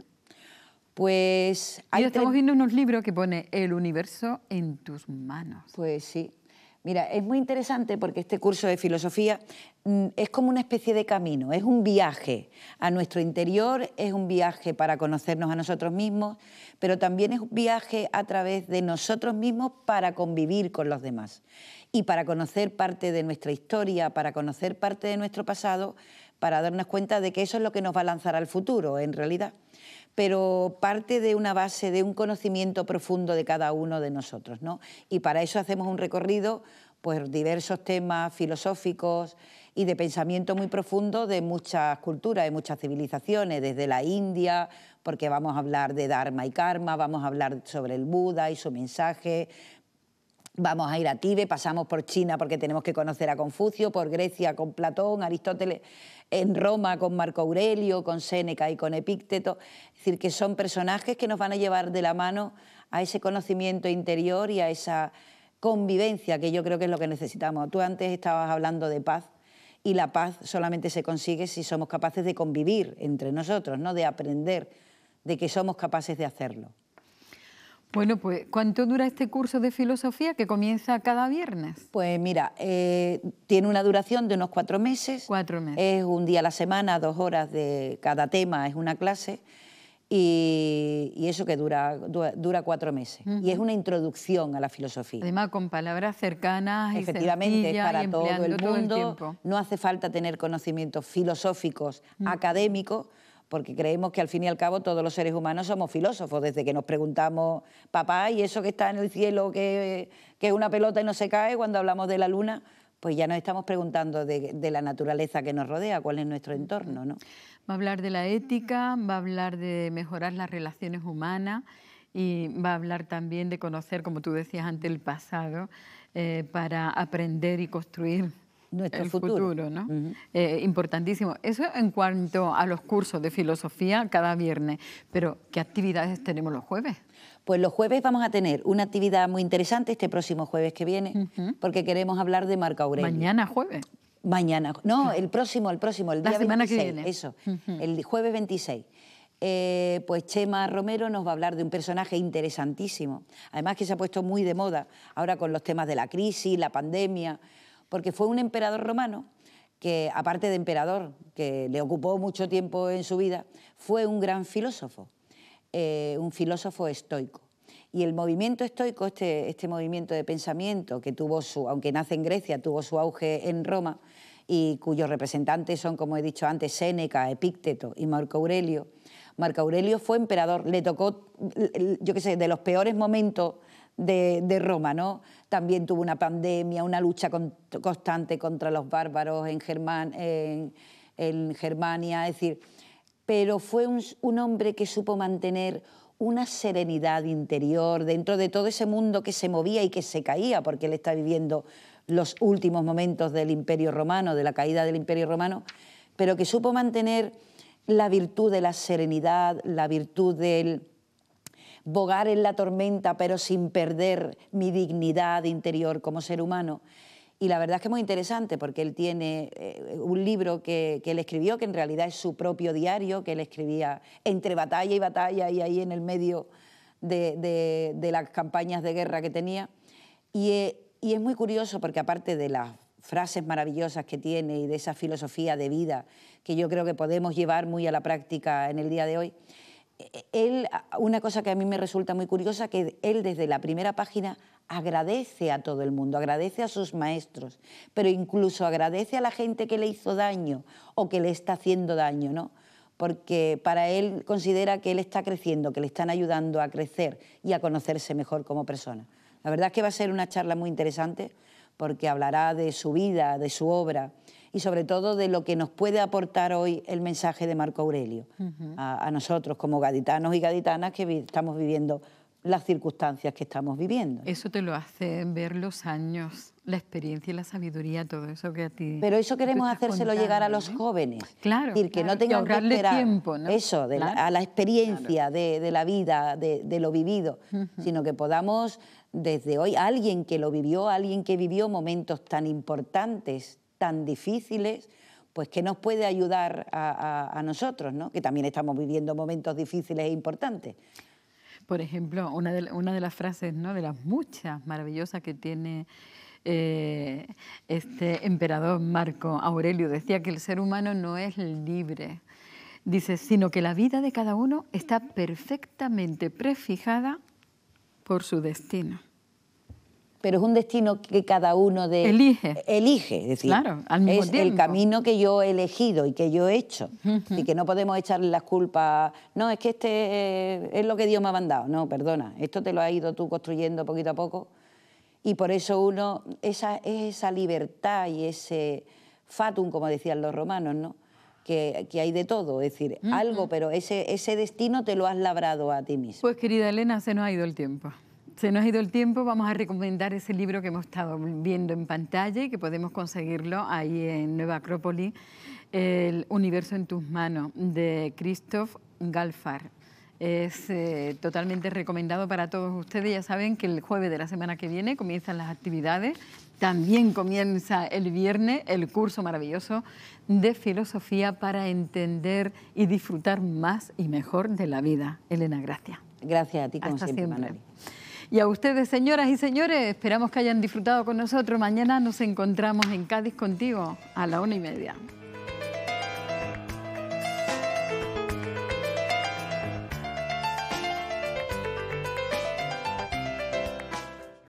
Pues... ahí estamos viendo unos libros que pone El universo en tus manos. Pues sí. Mira, es muy interesante porque este curso de filosofía mm, es como una especie de camino, es un viaje a nuestro interior, es un viaje para conocernos a nosotros mismos, pero también es un viaje a través de nosotros mismos para convivir con los demás y para conocer parte de nuestra historia, para conocer parte de nuestro pasado, para darnos cuenta de que eso es lo que nos va a lanzar al futuro, en realidad. Pero parte de una base, de un conocimiento profundo de cada uno de nosotros, ¿no? Y para eso hacemos un recorrido por pues, diversos temas filosóficos y de pensamiento muy profundo de muchas culturas, de muchas civilizaciones, desde la India, porque vamos a hablar de Dharma y Karma, vamos a hablar sobre el Buda y su mensaje, Vamos a ir a Tibe, pasamos por China porque tenemos que conocer a Confucio, por Grecia con Platón, Aristóteles, en Roma con Marco Aurelio, con Séneca y con Epícteto. Es decir, que son personajes que nos van a llevar de la mano a ese conocimiento interior y a esa convivencia que yo creo que es lo que necesitamos. Tú antes estabas hablando de paz y la paz solamente se consigue si somos capaces de convivir entre nosotros, ¿no? de aprender, de que somos capaces de hacerlo. Bueno, pues ¿cuánto dura este curso de filosofía que comienza cada viernes? Pues mira, eh, tiene una duración de unos cuatro meses. Cuatro meses. Es un día a la semana, dos horas de cada tema, es una clase. Y, eso que dura, dura, cuatro meses. Y es una introducción a la filosofía. Además, con palabras cercanas. Efectivamente, para todo el mundo. no hace falta tener conocimientos filosóficos, académicos porque creemos que al fin y al cabo todos los seres humanos somos filósofos, desde que nos preguntamos, papá, ¿y eso que está en el cielo, que, es una pelota y no se cae cuando hablamos de la luna? pues ya nos estamos preguntando de, la naturaleza que nos rodea, cuál es nuestro entorno. ¿no? Va a hablar de la ética, va a hablar de mejorar las relaciones humanas y va a hablar también de conocer, como tú decías antes, el pasado eh, para aprender y construir nuestro futuro. ¿no? Eh, importantísimo. Eso en cuanto a los cursos de filosofía cada viernes. Pero, ¿qué actividades tenemos los jueves? Pues los jueves vamos a tener una actividad muy interesante este próximo jueves que viene, porque queremos hablar de Marco Aurelio. Mañana jueves. Mañana, no, ah. el próximo, el próximo, el día La 26, que viene. eso, el jueves 26. Eh, pues Chema Romero nos va a hablar de un personaje interesantísimo, además que se ha puesto muy de moda ahora con los temas de la crisis, la pandemia, porque fue un emperador romano que, aparte de emperador, que le ocupó mucho tiempo en su vida, fue un gran filósofo, eh, un filósofo estoico. Y el movimiento estoico, este, este movimiento de pensamiento que tuvo su, aunque nace en Grecia, tuvo su auge en Roma y cuyos representantes son, como he dicho antes, Séneca, Epícteto y Marco Aurelio. Marco Aurelio fue emperador, le tocó, yo qué sé, de los peores momentos de, Roma, ¿no? También tuvo una pandemia, una lucha constante contra los bárbaros en, Germania, es decir, pero fue un hombre que supo mantener una serenidad interior dentro de todo ese mundo que se movía y que se caía, porque él está viviendo los últimos momentos del Imperio Romano, de la caída del Imperio Romano, pero que supo mantener la virtud de la serenidad, la virtud del, bogar en la tormenta, pero sin perder mi dignidad interior como ser humano. Y la verdad es que es muy interesante porque él tiene eh, un libro que, que, él escribió, que en realidad es su propio diario, que él escribía entre batalla y batalla y ahí en el medio de, las campañas de guerra que tenía. Eh, y es muy curioso porque aparte de las frases maravillosas que tiene y de esa filosofía de vida que yo creo que podemos llevar muy a la práctica en el día de hoy, él, una cosa que a mí me resulta muy curiosa, que él desde la primera página agradece a todo el mundo, agradece a sus maestros, pero incluso agradece a la gente que le hizo daño o que le está haciendo daño, ¿no? Porque para él considera que él está creciendo, que le están ayudando a crecer y a conocerse mejor como persona. La verdad es que va a ser una charla muy interesante porque hablará de su vida, de su obra y sobre todo de lo que nos puede aportar hoy el mensaje de Marco Aurelio a, nosotros como gaditanos y gaditanas que estamos viviendo las circunstancias que estamos viviendo. Eso te lo hace ver los años, la experiencia y la sabiduría, todo eso que a ti. Pero eso queremos hacérselo llegar a los ¿eh? jóvenes. Claro. decir, que no tengan que esperar eso, a la experiencia de, la vida, de, lo vivido, sino que podamos desde hoy, alguien que lo vivió, alguien que vivió momentos tan importantes tan difíciles, pues que nos puede ayudar a, nosotros, ¿no? que también estamos viviendo momentos difíciles e importantes. Por ejemplo, una de, las frases, ¿no? de las muchas maravillosas que tiene eh, este emperador Marco Aurelio, decía que el ser humano no es libre, dice, sino que la vida de cada uno está perfectamente prefijada por su destino pero es un destino que cada uno de elige. Elige, es decir, es el camino que yo he elegido y que yo he hecho. Y que no podemos echarle las culpas, no, es que este eh, es lo que Dios me ha mandado. No, perdona, esto te lo has ido tú construyendo poquito a poco. Y por eso uno, esa, es esa libertad y ese fatum, como decían los romanos, ¿no? Que, hay de todo, es decir, algo, pero ese, ese destino te lo has labrado a ti mismo. Pues querida Elena, se nos ha ido el tiempo. Se nos ha ido el tiempo, vamos a recomendar ese libro que hemos estado viendo en pantalla y que podemos conseguirlo ahí en Nueva Acrópoli, El universo en tus manos, de Christoph Galfar. Es eh, totalmente recomendado para todos ustedes. Ya saben que el jueves de la semana que viene comienzan las actividades. También comienza el viernes el curso maravilloso de filosofía para entender y disfrutar más y mejor de la vida. Elena, gracias. Gracias a ti, como siempre, y a ustedes, señoras y señores, esperamos que hayan disfrutado con nosotros. Mañana nos encontramos en Cádiz contigo a la una y media.